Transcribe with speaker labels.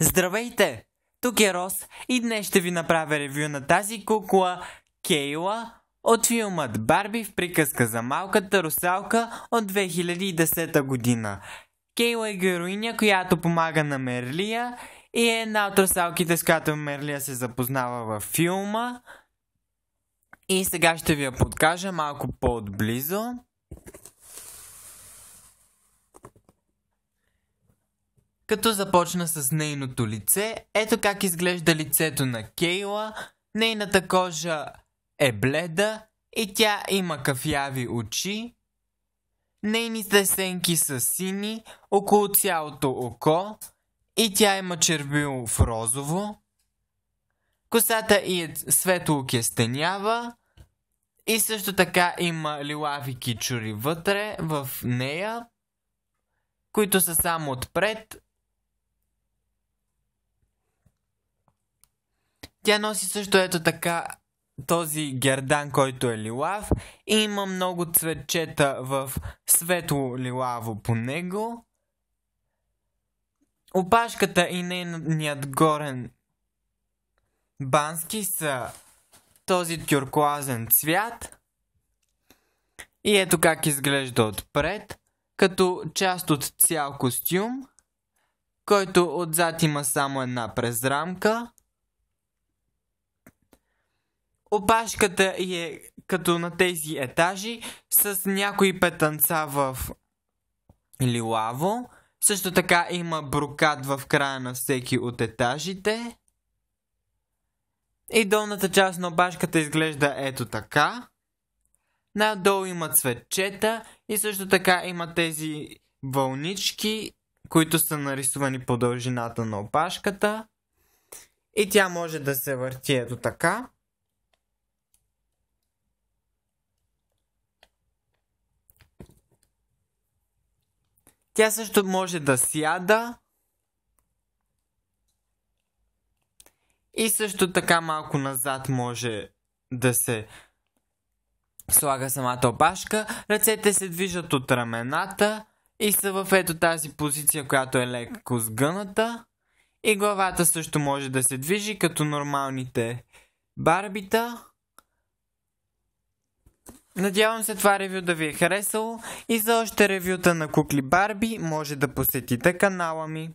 Speaker 1: Здравейте! Тук е Рос и днес ще ви направя ревю на тази кукла Кейла от филмът Барби в приказка за малката русалка от 2010 година. Кейла е героиня, която помага на Мерлия и е една от русалките, с която Мерлия се запознава във филма. И сега ще ви я подкажа малко по-отблизо. като започна с нейното лице. Ето как изглежда лицето на Кейла. Нейната кожа е бледа и тя има кафяви очи. Нейните сенки са сини около цялото око и тя има червило в розово. Косата и е светло кестенява и също така има лилави кичури вътре в нея, които са само отпред Тя носи също ето така този гердан, който е лилав и има много цветчета в светло лилаво по него. Опашката и нейният горен бански са този тюркуазен цвят. И ето как изглежда отпред, като част от цял костюм, който отзад има само една презрамка Опашката е като на тези етажи с някои петънца в лилаво. Също така има брокат в края на всеки от етажите. И долната част на опашката изглежда ето така. Надолу има цветчета и също така има тези вълнички, които са нарисувани по дължината на опашката. И тя може да се върти ето така. Тя също може да сяда. И също така малко назад може да се слага самата опашка. Ръцете се движат от рамената и са в ето тази позиция, която е леко сгъната. И главата също може да се движи като нормалните барбита. Надявам се това ревю да ви е харесало и за още ревюта на кукли Барби може да посетите канала ми.